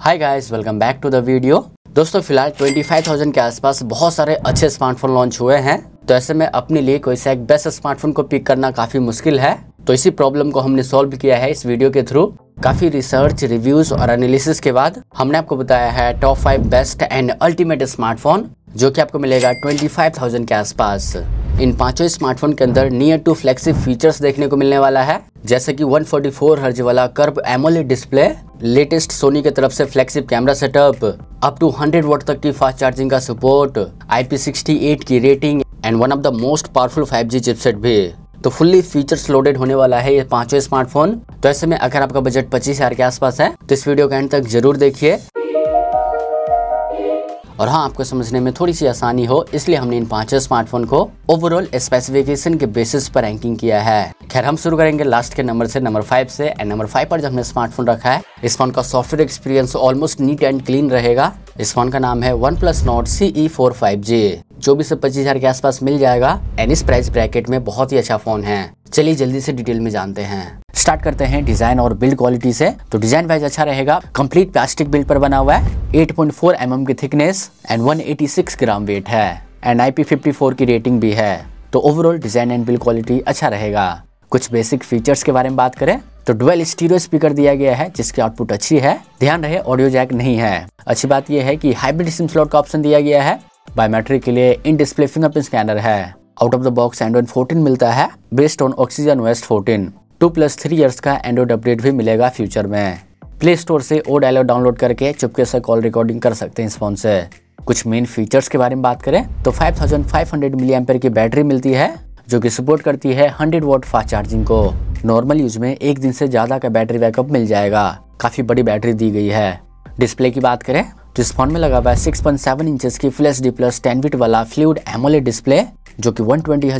hi guys welcome back to the video दोस्तों फिलहाल 25,000 के आसपास बहुत सारे अच्छे स्मार्टफोन लॉन्च हुए हैं तो ऐसे में अपने लिए कोई सा एक बेस्ट स्मार्टफोन को पिक करना काफ़ी मुश्किल है तो इसी प्रॉब्लम को हमने सॉल्व किया है इस वीडियो के थ्रू काफ़ी रिसर्च रिव्यूज और एनालिसिस के बाद हमने आपको बताया है top five best and ultimate smartphone जो कि आपको मिलेगा 25,000 के आसपास इन पांचों स्मार्टफोन के अंदर नियर टू फ्लेक्सी फीचर्स देखने को मिलने वाला है जैसे कि 144 फोर्टी हर्ज वाला curve AMOLED display latest Sony की तरफ से flagship camera setup up to 100 watt तक की फास्ट चार्जिंग का सपोर्ट IP68 की rating and one of the most powerful 5G chipset भी तो फुल्ली फीचर्स लोडेड होने वाला है ये पांचों स्मार्टफोन तो ऐसे में अगर आपका बजट पच्चीस हजार के आसपास है तो इस वीडियो के एंड तक जरूर देखिए और हाँ आपको समझने में थोड़ी सी आसानी हो इसलिए हमने इन पांचों स्मार्टफोन को ओवरऑल स्पेसिफिकेशन के बेसिस पर रैंकिंग किया है खैर हम शुरू करेंगे लास्ट के नंबर से नंबर फाइव से एंड नंबर फाइव पर जो हमने स्मार्टफोन रखा है इस फोन का software experience almost neat and clean रहेगा इस फोन का नाम है one plus Nord C E four five G चौबीस से पच्चीस हजार के आसपास मिल जाएगा एंड इस प्राइस ब्रैकेट में बहुत ही अच्छा फोन है चलिए जल्दी से डिटेल में जानते हैं स्टार्ट करते हैं डिजाइन और बिल्ड क्वालिटी से तो डिजाइन वाइज अच्छा रहेगा कंप्लीट प्लास्टिक बिल्ड पर बना हुआ है 8.4 पॉइंट mm की थिकनेस एंड 186 ग्राम वेट है एंड IP54 की रेटिंग भी है तो overall design and build quality अच्छा रहेगा कुछ बेसिक फीचर्स के बारे में बात करें तो डुअल स्टीरियो स्पीकर दिया गया है जिसकी आउटपुट अच्छी है ध्यान रहे ऑडियो जैक नहीं है अच्छी बात यह है कि हाइब्रिड सिम स्लॉट का ऑप्शन दिया गया है बायोमेट्रिक के लिए इन डिस्प्ले फिंगरप्रिंट स्कैनर है out of the box Android 14 मिलता है बेस्ड ऑन ऑक्सीजन वेस्ट 14 टू प्लस थ्री ईयर्स का एंड्रॉइड अपडेट भी मिलेगा फ्यूचर में प्ले स्टोर से ओ डायलॉग डाउनलोड करके चुपके से कॉल रिकॉर्डिंग कर सकते हैं इस फोन से कुछ मेन फीचर्स के बारे में बात करें तो 5500 मिलीएम्पेयर की बैटरी मिलती है जो कि सपोर्ट करती है 100 वोट फास्ट चार्जिंग को नॉर्मल यूज में एक दिन से ज़्यादा का बैटरी बैकअप मिल जाएगा काफ़ी बड़ी बैटरी दी गई है डिस्प्ले की बात करें तो इस फोन में लगा हुआ है सिक्स पॉइंट सेवन इंच की फ्लैश डी प्लस टेन वाला फ्लूड एमोलेड डिस्प्ले जो कि वन ट्वेंटी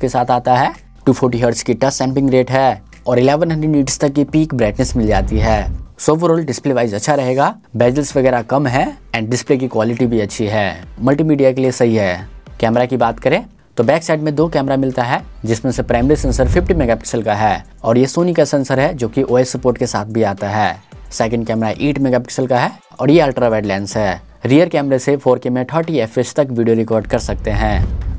के साथ आता है 240 हर्ट्स की टच सैम्पिंग रेट है और 1100 हंड्रेड तक की पीक ब्राइटनेस मिल जाती है सो ओवरऑल डिस्प्ले वाइज अच्छा रहेगा बेजल्स वगैरह कम है एंड डिस्प्ले की क्वालिटी भी अच्छी है मल्टीमीडिया के लिए सही है कैमरा की बात करें तो बैक साइड में दो कैमरा मिलता है जिसमें से प्राइमरी सेंसर 50 मेगापिक्सल का है और ये सोनी का सेंसर है जो कि ओ सपोर्ट के साथ भी आता है सेकंड कैमरा 8 मेगापिक्सल का है और ये अल्ट्रा वाइड लेंस है रियर कैमरे से 4K में 30 एफ तक वीडियो रिकॉर्ड कर सकते हैं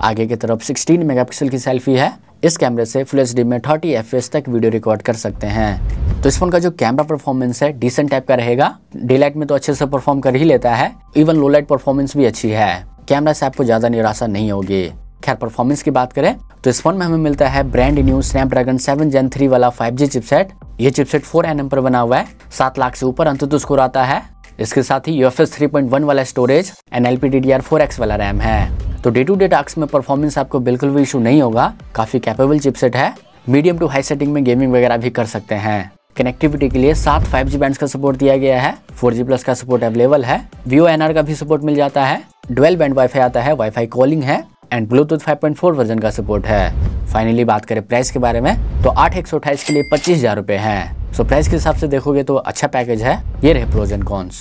आगे की तरफ 16 मेगापिक्सल की सेल्फी है इस कैमरे से फुल एच में थर्टी एफ तक वीडियो रिकॉर्ड कर सकते हैं तो इस फोन का जो कैमरा परफॉर्मेंस है डिसेंट टाइप का रहेगा डे लाइट में तो अच्छे से परफॉर्म कर ही लेता है इवन लो लाइट परफॉर्मेंस भी अच्छी है कैमरा से आपको ज़्यादा निराशा नहीं होगी खैर परफॉर्मेंस की बात करें तो इस फोन में हमें मिलता है ब्रांड न्यू स्नैपड्रैगन 7 जेन 3 वाला 5G चिपसेट ये चिपसेट 4 एन पर बना हुआ है सात लाख से ऊपर अंत स्कोर आता है इसके साथ ही यू 3.1 वाला स्टोरेज एंड एल पी वाला रैम है तो डे टू डे टास्क में परफॉर्मेंस आपको बिल्कुल भी इशू नहीं होगा काफ़ी कैपेबल चिपसेट है मीडियम टू हाई सेटिंग में गेमिंग वगैरह भी कर सकते हैं कनेक्टिविटी के लिए सात 5G बैंड का सपोर्ट दिया गया है 4G प्लस का सपोर्ट अवेलेबल है वीओ एनआर का भी सपोर्ट मिल जाता है डुअल बैंड वाईफाई आता है वाईफाई कॉलिंग है एंड ब्लूटूथ 5.4 वर्जन का सपोर्ट है फाइनली बात करें प्राइस के बारे में तो आठ एक के लिए पच्चीस हजार रुपए है सो प्राइस के हिसाब से देखोगे तो अच्छा पैकेज है ये रहे प्रोज एंड कॉन्स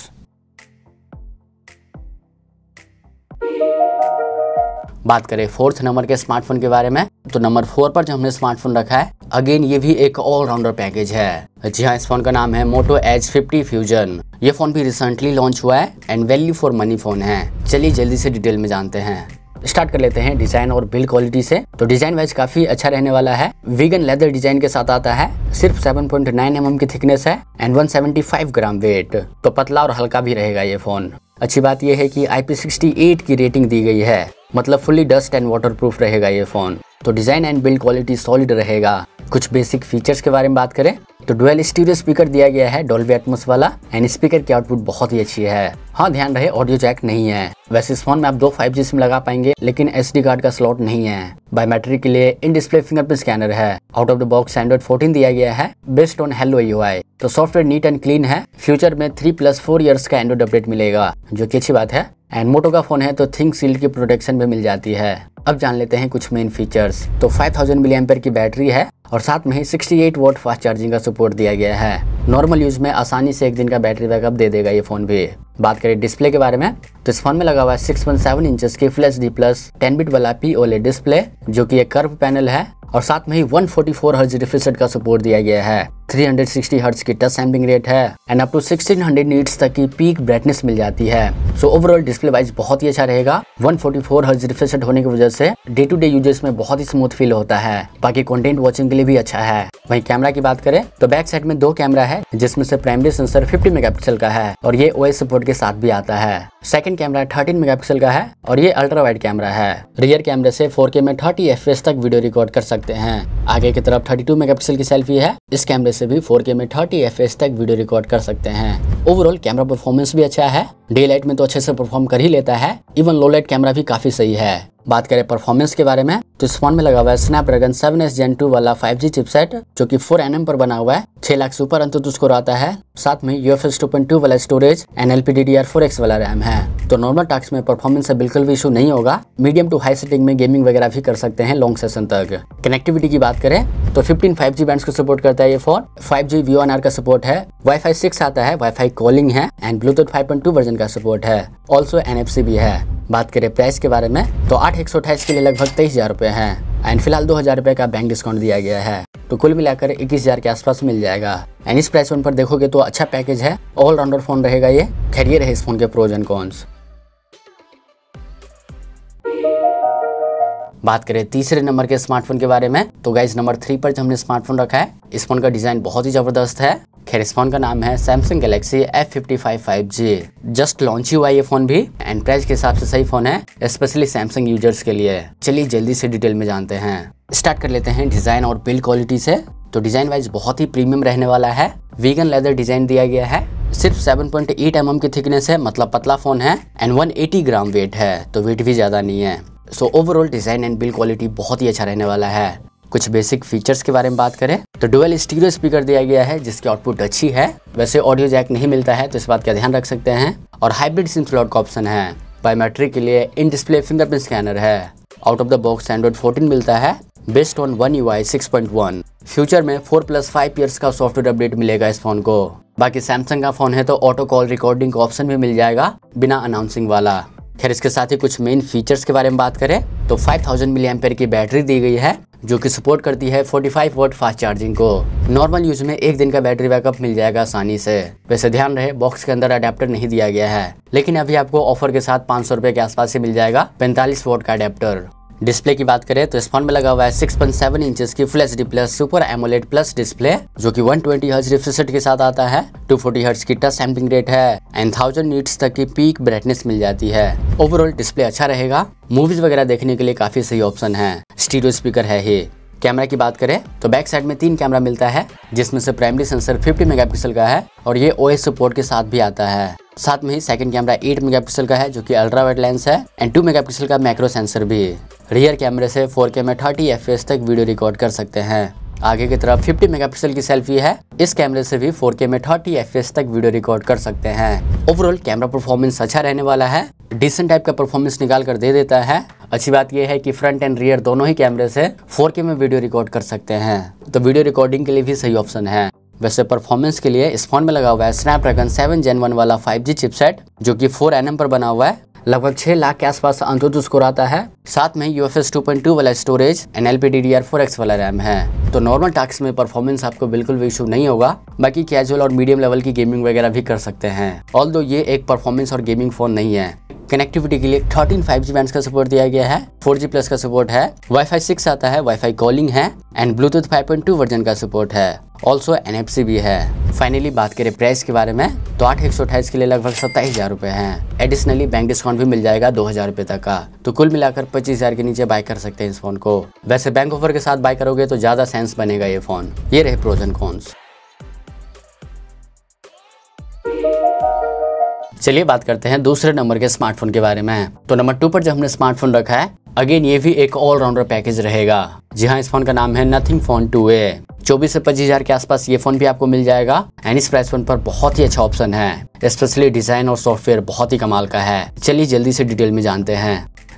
बात करें फोर्थ नंबर के स्मार्टफोन के बारे में तो नंबर फोर पर जो हमने स्मार्टफोन रखा है अगेन ये भी एक ऑलराउंडर पैकेज है जी हाँ इस फोन का नाम है मोटो एच फिफ्टी फ्यूजन ये फोन भी रिसेंटली लॉन्च हुआ है and value for money phone है चलिए जल्दी से डिटेल में जानते हैं स्टार्ट कर लेते हैं डिजाइन और बिल्ड क्वालिटी से तो डिजाइन वाइज काफी अच्छा रहने वाला है वीगन लेदर डिजाइन के साथ आता है सिर्फ 7.9 पॉइंट mm की थिकनेस है एंड 175 ग्राम वेट तो पतला और हल्का भी रहेगा ये फोन अच्छी बात यह है कि IP68 की रेटिंग दी गई है मतलब fully dust and water proof रहेगा ये फोन तो design and build quality solid रहेगा कुछ बेसिक फीचर्स के बारे में बात करें तो डुअल स्टूडियो स्पीकर दिया गया है डोल्बी एटमोस वाला एंड स्पीकर की आउटपुट बहुत ही अच्छी है हाँ ध्यान रहे ऑडियो जैक नहीं है वैसे इस फोन में आप दो 5G सिम लगा पाएंगे लेकिन एस कार्ड का स्लॉट नहीं है बायोमेट्रिक के लिए इन डिस्प्ले फिंगरप्रिंट स्कैनर है out of the box Android 14 दिया गया है बेस्ड ऑन हेलो यू तो सॉफ्टवेयर नीट एंड क्लीन है फ्यूचर में थ्री प्लस फोर ईयर्स का एंड्रॉइड अपडेट मिलेगा जो की अच्छी बात है एंड मोटो का फोन है तो थिंक सील की प्रोटेक्शन भी मिल जाती है अब जान लेते हैं कुछ मेन फीचर्स तो 5000 थाउजेंड मिली की बैटरी है और साथ में ही एट वोट फास्ट चार्जिंग का सपोर्ट दिया गया है नॉर्मल यूज़ में आसानी से एक दिन का बैटरी बैकअप दे देगा ये फ़ोन भी बात करें डिस्प्ले के बारे में तो इस फोन में लगा हुआ है सिक्स पॉइंट सेवन इंच की flash D plus ten bit वाला पी ओले डिस्प्ले जो कि एक कर्व पैनल है और साथ में ही 144 फोर्टी हर्ज रिफ्रेश का सपोर्ट दिया गया है 360 हर्ज की टच सैम्पिंग रेट है एंड अप टू 1600 नीट्स तक की पीक ब्राइटनेस मिल जाती है सो ओवरऑल डिस्प्ले वाइज बहुत ही अच्छा रहेगा 144 फोर्टी हर्ज रिफ्रेश होने की वजह से डे टू डे यूजर्स में बहुत ही स्मूथ फील होता है बाकी कंटेंट वॉचिंग के लिए भी अच्छा है वहीं कैमरा की बात करें तो बैक साइड में दो कैमरा है जिसमें से प्राइमरी सेंसर 50 मेगापिक्सल का है और ये ओएस सपोर्ट के साथ भी आता है सेकंड कैमरा 13 मेगापिक्सल का है और ये अल्ट्रा वाइड कैमरा है रियर कैमरे से 4K में 30 fps तक वीडियो रिकॉर्ड कर सकते हैं आगे की तरफ 32 मेगापिक्सल की सेल्फी है इस कैमरे से भी 4K में 30 fps तक वीडियो रिकॉर्ड कर सकते हैं ओवरऑल कैमरा परफॉर्मेंस भी अच्छा है डे लाइट में तो अच्छे से परफॉर्म कर ही लेता है इवन लो लाइट कैमरा भी काफी सही है बात करें परफॉर्मेंस के बारे में तो इस फोन में लगा हुआ है Snapdragon seven S gen two वाला फाइव जी चिपसेट जो कि फोर एन पर बना हुआ है छह लाख से ऊपर अंतुत आता है साथ में U F S two point two वाला storage and L P D D R X वाला रैम है तो नॉर्मल टास्क में परफॉर्मेंस से बिल्कुल भी इशू नहीं होगा मीडियम टू हाई सेटिंग में गेमिंग वगैरह भी कर सकते हैं लॉन्ग सेशन तक कनेक्टिविटी की बात करें तो 15 5G बैंड को सपोर्ट करता है ये फोन 5G VONR का सपोर्ट है वाई फाई 6 आता है वाई कॉलिंग है एंड ब्लूटूथ 5.2 वर्जन का सपोर्ट है ऑल्सो एन भी है बात करें प्राइस के बारे में तो आठ एक के लिए लगभग तेईस हज़ार रुपए हैं एंड फिलहाल दो हज़ार रुपए का बैंक डिस्काउंट दिया गया है तो कुल मिलाकर इक्कीस हज़ार के आसपास मिल जाएगा एंड इस प्राइस पर देखोगे तो अच्छा पैकेज है ऑल राउंडर फोन रहेगा ये खैर रहे इस फोन के प्रोज एंड कॉन्स बात करें तीसरे नंबर के स्मार्टफोन के बारे में तो गाइज नंबर थ्री पर हमने स्मार्टफोन रखा है इस फोन का डिजाइन बहुत ही जबरदस्त है खैर इस फोन का नाम है Samsung Galaxy F55 5G just launch ही हुआ ये फोन भी एंड प्राइस के हिसाब से सही फोन है स्पेशली सैमसंग यूजर्स के लिए चलिए जल्दी से डिटेल में जानते हैं स्टार्ट कर लेते हैं डिजाइन और बिल्ड क्वालिटी से तो डिजाइन वाइज बहुत ही प्रीमियम रहने वाला है वीगन लेदर डिजाइन दिया गया है सिर्फ 7.8 पॉइंट mm की थिकनेस है मतलब पतला फोन है एंड 180 ग्राम वेट है तो वेट भी ज्यादा नहीं है so overall design and build quality बहुत ही अच्छा रहने वाला है कुछ बेसिक फीचर्स के बारे में बात करें तो डुअल स्टीरियो स्पीकर दिया गया है जिसकी आउटपुट अच्छी है वैसे ऑडियो जैक नहीं मिलता है तो इस बात का ध्यान रख सकते हैं और हाइब्रिड सिम स्लॉट का ऑप्शन है बायोमेट्रिक के लिए इन डिस्प्ले फिंगरप्रिंट स्कैनर है out of the box Android fourteen मिलता है based on one U I future में फोर प्लस फाइव ईयर्स का सॉफ्टवेयर अपडेट मिलेगा इस फोन को बाकी सैमसंग का फोन है तो ऑटो कॉल रिकॉर्डिंग का ऑप्शन भी मिल जाएगा बिना अनाउंसिंग वाला खैर इसके साथ ही कुछ मेन फीचर्स के बारे में बात करें तो 5000 थाउजेंड मिली की बैटरी दी गई है जो कि सपोर्ट करती है 45 वोट फास्ट चार्जिंग को नॉर्मल यूज में एक दिन का बैटरी बैकअप मिल जाएगा आसानी से वैसे ध्यान रहे बॉक्स के अंदर अडेप्टर नहीं दिया गया है लेकिन अभी आपको ऑफर के साथ पाँच सौ के आसपास ही मिल जाएगा पैंतालीस वोट का अडेप्टर डिस्प्ले की बात करें तो इस फोन में लगा हुआ है 6.7 इंच की full HD plus super AMOLED plus display जो कि 120 ट्वेंटी हर्ज रिफ्रेश के साथ आता है 240 फोर्टी हर्ज की टच सैम्पिंग रेट है एंड थाउजेंड नीट्स तक की पीक ब्राइटनेस मिल जाती है ओवरऑल डिस्प्ले अच्छा रहेगा मूवीज वगैरह देखने के लिए काफी सही ऑप्शन है स्टीरियो स्पीकर है ही कैमरा की बात करें तो बैक साइड में तीन कैमरा मिलता है जिसमें से प्राइमरी सेंसर 50 मेगापिक्सल का है और ये ओएस सपोर्ट के साथ भी आता है साथ में ही सेकंड कैमरा 8 मेगापिक्सल का है जो कि अल्ट्रा वाइट लेंस है एंड 2 मेगापिक्सल का मैक्रो सेंसर भी रियर कैमरे से 4K में 30 fps तक वीडियो रिकॉर्ड कर सकते हैं आगे की तरफ 50 मेगापिक्सल की सेल्फी है इस कैमरे से भी 4K में 30 fps तक वीडियो रिकॉर्ड कर सकते हैं ओवरऑल कैमरा परफॉर्मेंस अच्छा रहने वाला है डिसेंट टाइप का परफॉर्मेंस निकाल कर दे देता है अच्छी बात यह है कि फ्रंट एंड रियर दोनों ही कैमरे से 4K में वीडियो रिकॉर्ड कर सकते हैं तो वीडियो रिकॉर्डिंग के लिए भी सही ऑप्शन है वैसे परफॉर्मेंस के लिए इस फोन में लगा हुआ है स्नैपड्रैगन 7 जेन 1 वाला 5G चिपसेट जो कि 4 एनएम पर बना हुआ है लगभग 6 लाख के आसपास अंतुत तो स्कोर आता है साथ में यू एफ एस वाला स्टोरेज एन एल पी वाला रैम है तो नॉर्मल टास्क में परफॉर्मेंस आपको बिल्कुल भी इशू नहीं होगा बाकी कैजुअल और मीडियम लेवल की गेमिंग वगैरह भी कर सकते हैं ऑल ये एक परफॉर्मेंस और गेमिंग फोन नहीं है कनेक्टिविटी के लिए 13 5G बैंड्स का सपोर्ट दिया गया है 4G प्लस का सपोर्ट है Wi-Fi 6 आता है Wi-Fi कॉलिंग है एंड ब्लूटूथ 5.2 वर्जन का सपोर्ट है ऑल्सो एन भी है फाइनली बात करें प्राइस के बारे में तो आठ एक सौ अट्ठाईस के लिए लगभग सत्ताईस हजार रुपए है एडिशनली बैंक डिस्काउंट भी मिल जाएगा दो हजार रुपए तक का तो कुल मिलाकर पच्चीस के नीचे बाय कर सकते हैं इस फोन को वैसे बैंक ऑफर के साथ बाय करोगे तो ज़्यादा सेंस बनेगा ये फ़ोन ये रहे प्रोजन कॉन्स चलिए बात करते हैं दूसरे नंबर के स्मार्टफोन के बारे में तो नंबर टू पर जो हमने स्मार्टफोन रखा है अगेन ये भी एक ऑलराउंडर पैकेज रहेगा जी हाँ इस फोन का नाम है नथिंग फोन टू ए चौबीस से पच्चीस हजार के आसपास ये फोन भी आपको मिल जाएगा एंड इस प्राइस फोन पर बहुत ही अच्छा ऑप्शन है स्पेशली डिजाइन और सॉफ्टवेयर बहुत ही कमाल का है चलिए जल्दी से डिटेल में जानते हैं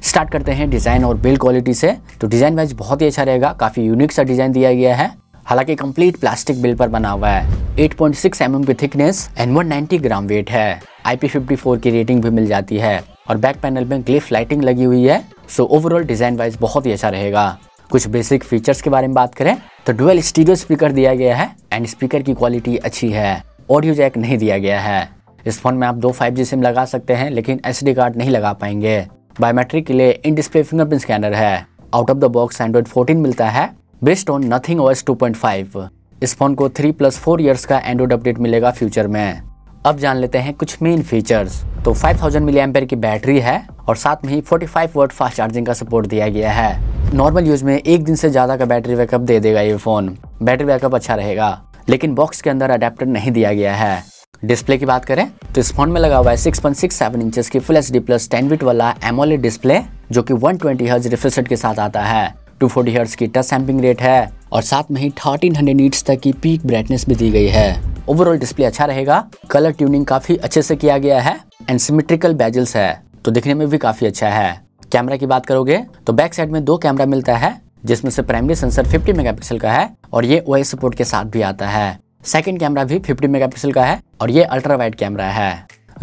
स्टार्ट करते हैं डिज़ाइन और बिल्ड क्वालिटी से तो डिज़ाइन वाइज बहुत ही अच्छा रहेगा काफ़ी यूनिक सा डिज़ाइन दिया गया है हालांकि कंप्लीट प्लास्टिक बिल पर बना हुआ है 8.6 पॉइंट mm की थिकनेस एंड 190 ग्राम वेट है IP54 की रेटिंग भी मिल जाती है और बैक पैनल में ग्लिफ लाइटिंग लगी हुई है सो ओवरऑल डिज़ाइन वाइज बहुत ही अच्छा रहेगा कुछ बेसिक फीचर्स के बारे में बात करें तो डुअल स्टीरियो स्पीकर दिया गया है एंड स्पीकर की क्वालिटी अच्छी है ऑडियो जैक नहीं दिया गया है इस फोन में आप दो 5G सिम लगा सकते हैं लेकिन एस कार्ड नहीं लगा पाएंगे बायोमेट्रिक के लिए इन डिस्प्ले फिंगरप्रिंट स्कैनर है out of the box Android 14 मिलता है बेस्ड ऑन नथिंग ओएस 2.5 इस फोन को 3 प्लस फोर ईयर्स का एंड्रॉइड अपडेट मिलेगा फ्यूचर में अब जान लेते हैं कुछ मेन फीचर्स तो 5000 थाउजेंड मिली एम्पेयर की बैटरी है और साथ में ही 45 वर्ट फास्ट चार्जिंग का सपोर्ट दिया गया है नॉर्मल यूज में एक दिन से ज़्यादा का बैटरी बैकअप दे देगा ये फ़ोन बैटरी बैकअप अच्छा रहेगा लेकिन बॉक्स के अंदर अडेप्टर नहीं दिया गया है डिस्प्ले की बात करें तो इस फोन में लगा हुआ है 6.67 इंचेस की full H D plus ten bit वाला एमोलेड डिस्प्ले जो कि 120 ट्वेंटी हर्ज रिफ्रेश के साथ आता है 240 फोर्टी हर्ज की टच सैम्पिंग रेट है और साथ में ही थर्टीन हंड्रेड तक की पीक ब्राइटनेस भी दी गई है ओवरऑल डिस्प्ले अच्छा रहेगा कलर ट्यूनिंग काफी अच्छे से किया गया है एंड सिमेट्रिकल बेजल्स है तो दिखने में भी काफी अच्छा है कैमरा की बात करोगे तो बैक साइड में दो कैमरा मिलता है जिसमें से प्राइमरी सेंसर 50 मेगापिक्सल का है और ये ओ सपोर्ट के साथ भी आता है सेकेंड कैमरा भी 50 मेगापिक्सल का है और ये अल्ट्रा वाइड कैमरा है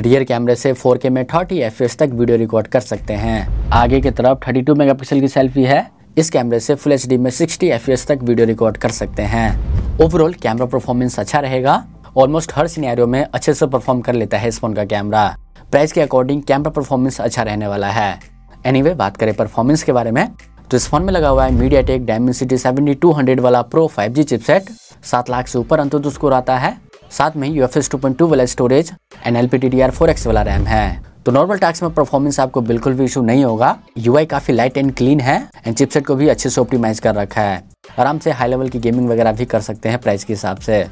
रियर कैमरे से 4K में 30 fps तक वीडियो रिकॉर्ड कर सकते हैं आगे की तरफ 32 मेगापिक्सल की सेल्फी है इस कैमरे से फुल एच में 60 fps तक वीडियो रिकॉर्ड कर सकते हैं ओवरऑल कैमरा परफॉर्मेंस अच्छा रहेगा ऑलमोस्ट हर सिनेरियो में अच्छे से परफॉर्म कर लेता है इस फोन का कैमरा प्राइस के अकॉर्डिंग कैमरा परफॉर्मेंस अच्छा रहने वाला है एनी anyway, बात करें परफॉर्मेंस के बारे में तो इस फोन में लगा हुआ है MediaTek Dimensity seventy two hundred वाला प्रो फाइव जी चिपसेट सात लाख से ऊपर अंत स्कोर आता है साथ में U F S two point two वाला storage and L P T D R four X वाला रैम है तो नॉर्मल टैक्स में परफॉर्मेंस आपको बिल्कुल भी इशू नहीं होगा यूआई काफी लाइट एंड क्लीन है एंड चिपसेट को भी अच्छे से ऑप्टिमाइज कर रखा है आराम से हाई लेवल की गेमिंग वगैरह भी कर सकते हैं प्राइस के हिसाब से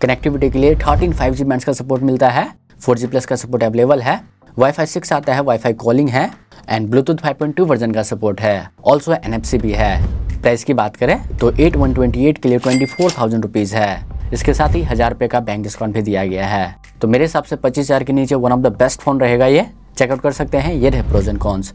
कनेक्टिविटी के लिए थर्टीन फाइव जी का सपोर्ट मिलता है फोर जी प्लस का सपोर्ट अवेलेबल है वाई फाई सिक्स आता है वाई फाई कॉलिंग है एंड ब्लूटूथ 5.2 वर्जन का सपोर्ट है ऑल्सो एन भी है प्राइस की बात करें तो एट वन ट्वेंटी एट के लिए ट्वेंटी फोर थाउजेंड रुपीज़ है इसके साथ ही हज़ार रुपए का बैंक डिस्काउंट भी दिया गया है तो मेरे हिसाब से पच्चीस हज़ार के नीचे one of the best phone रहेगा ये चेकआउट कर सकते हैं ये रहे प्रोजन कॉन्स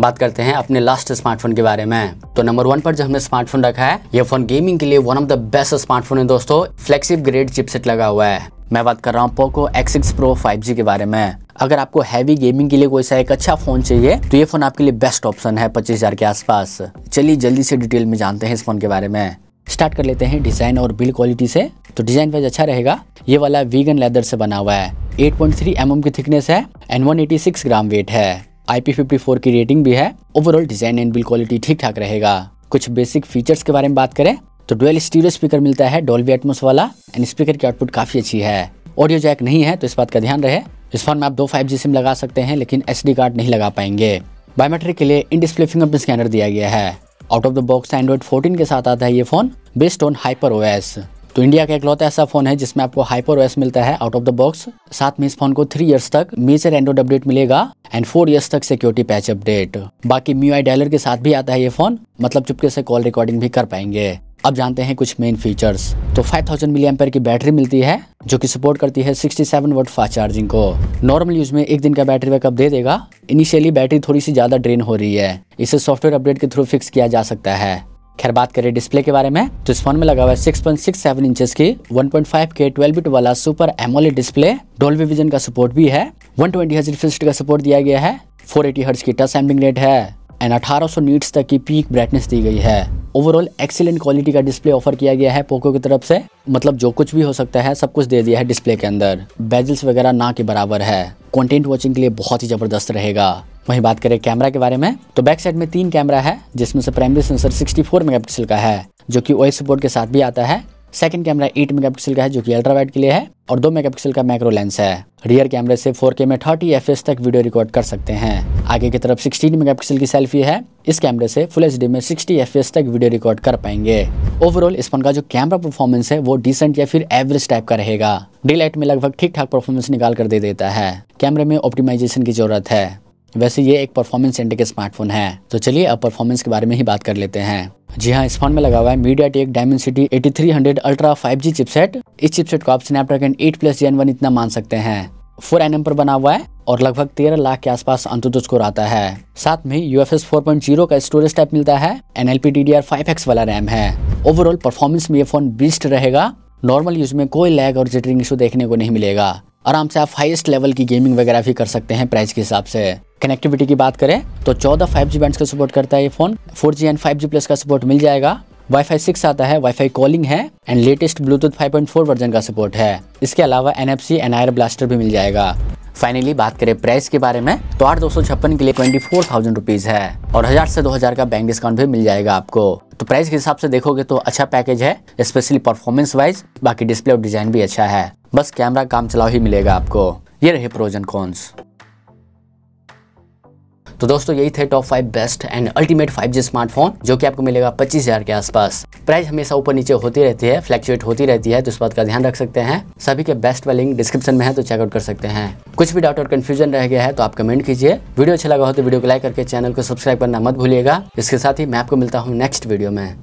बात करते हैं अपने लास्ट स्मार्टफोन के बारे में तो नंबर वन पर जो हमने स्मार्टफोन रखा है ये फोन गेमिंग के लिए one of the best smartphone है दोस्तों फ्लेक्सिप ग्रेड चिपसेट लगा हुआ है मैं बात कर रहा हूँ Poco X six pro five G के बारे में अगर आपको हैवी गेमिंग के लिए कोई सा एक अच्छा फोन चाहिए तो ये फोन आपके लिए बेस्ट ऑप्शन है पच्चीस हजार के आसपास चलिए जल्दी से डिटेल में जानते हैं इस फोन के बारे में स्टार्ट कर लेते हैं डिजाइन और बिल्ड क्वालिटी से तो डिजाइन वाइज अच्छा रहेगा ये वाला वीगन लेदर से बना हुआ है एट पॉइंट mm की थिकनेस है एंड सिक्स ग्राम वेट है फोर की रेटिंग भी है overall design and build quality ठीक ठाक रहेगा कुछ बेसिक फीचर्स के बारे में बात करें तो डुअल स्टीरियो स्पीकर मिलता है डोलवी एटमोस वाला एंड स्पीकर की आउटपुट काफ़ी अच्छी है ऑडियो जैक नहीं है तो इस बात का ध्यान रहे इस फोन में आप दो जी सिम लगा सकते हैं लेकिन एस कार्ड नहीं लगा पाएंगे बायोमेट्रिक के लिए इन डिस्प्ले फिंगरप्रिंट स्कैनर दिया गया है out of the box Android 14 के साथ आता है ये phone based on hyper OS तो इंडिया का एक लौता ऐसा फोन है जिसमें आपको हाइपर ओएस मिलता है आउट ऑफ द बॉक्स साथ में इस फोन को थ्री इयर्स तक मेजर एंड्रॉइड अपडेट मिलेगा एंड फोर इयर्स तक सिक्योरिटी पैच अपडेट बाकी म्यू आई डायलर के साथ भी आता है ये फोन मतलब चुपके से कॉल रिकॉर्डिंग भी कर पाएंगे अब जानते हैं कुछ मेन फीचर्स तो 5000 थाउजेंड मिली की बैटरी मिलती है जो कि सपोर्ट करती है 67 सेवन वोट फास्ट चार्जिंग को नॉर्मल यूज में एक दिन का बैटरी बैकअप दे देगा इनिशियली बैटरी थोड़ी सी ज़्यादा ड्रेन हो रही है इसे सॉफ्टवेयर अपडेट के थ्रू फिक्स किया जा सकता है खैर बात करें डिस्प्ले के बारे में तो इस फोन में लगा हुआ है 6.67 इंचेस की 1.5 के ट्वेल्व बिट वाला super AMOLED display Dolby vision का सपोर्ट भी है 120 ट्वेंटी का सपोर्ट दिया गया है 480 हर्ज की टच सैम्पलिंग रेट है एंड सौ नीट्स तक की पीक ब्राइटनेस दी गई है ओवरऑल एक्सीलेंट क्वालिटी का डिस्प्ले ऑफर किया गया है पोको की तरफ से मतलब जो कुछ भी हो सकता है सब कुछ दे दिया है डिस्प्ले के अंदर बेजल्स वगैरह ना के बराबर है कंटेंट वॉचिंग के लिए बहुत ही ज़बरदस्त रहेगा वहीं बात करें कैमरा के बारे में तो बैक साइड में तीन कैमरा है जिसमें से प्राइमरी सेंसर 64 मेगापिक्सल का है जो कि ओएस सपोर्ट के साथ भी आता है सेकंड कैमरा 8 मेगापिक्सल का है जो कि अल्ट्रा वाइड के लिए है और 2 मेगापिक्सल का मैक्रो लेंस है रियर कैमरे से 4K में 30 एफ तक वीडियो रिकॉर्ड कर सकते हैं आगे की तरफ 16 मेगापिक्सल की सेल्फी है इस कैमरे से फुल एच में 60 एफ तक वीडियो रिकॉर्ड कर पाएंगे ओवरऑल इस फोन का जो कैमरा परफॉर्मेंस है वो डिसेंट या फिर एवरेज टाइप का रहेगा डे में लगभग ठीक ठाक परफॉर्मेंस निकाल कर दे देता है कैमरे में ऑप्टिमाइजेशन की जरूरत है वैसे ये एक परफॉर्मेंस के स्मार्टफोन है तो चलिए अब परफॉर्मेंस के बारे में ही बात कर लेते हैं जी हाँ इस फोन में लगा हुआ है MediaTek Dimensity 8300 ultra G chipset इस चिपसेट को आप स्नैपड्रैगन 8 प्लस जेन वन इतना मान सकते हैं फोर एन पर बना हुआ है और लगभग तेरह लाख के आसपास अंतुत को आता है साथ में U F S four point zero का स्टोरेज टाइप मिलता है and L P D D R five X वाला रैम है ओवरऑल परफॉर्मेंस में ये फोन बीस्ट रहेगा नॉर्मल यूज में कोई लैग और जिटरिंग इशू देखने को नहीं मिलेगा आराम से आप हाईएस्ट लेवल की गेमिंग वगैरह भी कर सकते हैं प्राइस के हिसाब से कनेक्टिविटी की बात करें तो चौदह फाइव जी का सपोर्ट करता है ये phone four G and five G plus का सपोर्ट मिल जाएगा वाईफाई 6 आता है वाईफाई कॉलिंग है एंड लेटेस्ट ब्लूटूथ 5.4 वर्जन का सपोर्ट है इसके अलावा N F C and blaster भी मिल जाएगा फाइनली बात करें प्राइस के बारे में तो आठ दो सौ छप्पन के लिए ट्वेंटी फोर थाउजेंड रुपीज़ है और हज़ार से दो हज़ार का बैंक डिस्काउंट भी मिल जाएगा आपको तो प्राइस के हिसाब से देखोगे तो अच्छा पैकेज है स्पेशली परफॉर्मेंस वाइज बाकी डिस्प्ले और डिजाइन भी अच्छा है बस कैमरा काम चलाओ ही मिलेगा आपको ये रहे प्रोजन कॉन्स तो दोस्तों यही थे top five best and ultimate five smartphone जो कि आपको मिलेगा पच्चीस के आसपास प्राइस हमेशा ऊपर नीचे होती रहती है फ्लैक्चुएट होती रहती है तो इस बात का ध्यान रख सकते हैं सभी के बेस्ट व लिंक डिस्क्रिप्शन में है तो चेकआउट कर सकते हैं कुछ भी डाउट और कंफ्यूजन रह गया है तो आप कमेंट कीजिए वीडियो अच्छा लगा हो तो वीडियो को लाइक करके चैनल को सब्सक्राइब करना मत भूलिएगा इसके साथ ही मैं आपको मिलता हूँ नेक्स्ट वीडियो में